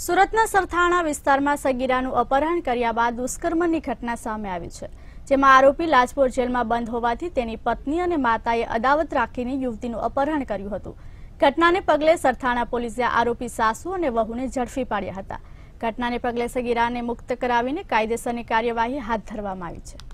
સુરતના સરથાણા વિસ્તારમાં સગીરાનું અપહરણ કર્યા બાદ દુષ્કર્મની ઘટના સામે આવી છે જેમાં આરોપી લાજપોર જેલમાં બંધ હોવાથી તેની પત્ની અને માતાએ અદાવત રાખીને યુવતીનું અપહરણ કર્યું હતું ઘટનાને પગલે સરથાણા પોલીસે આરોપી સાસુ અને વહુને ઝડપી પાડ્યા હતા ઘટનાને પગલે સગીરાને મુક્ત કરાવીને કાયદેસરની કાર્યવાહી હાથ ધરવામાં આવી છે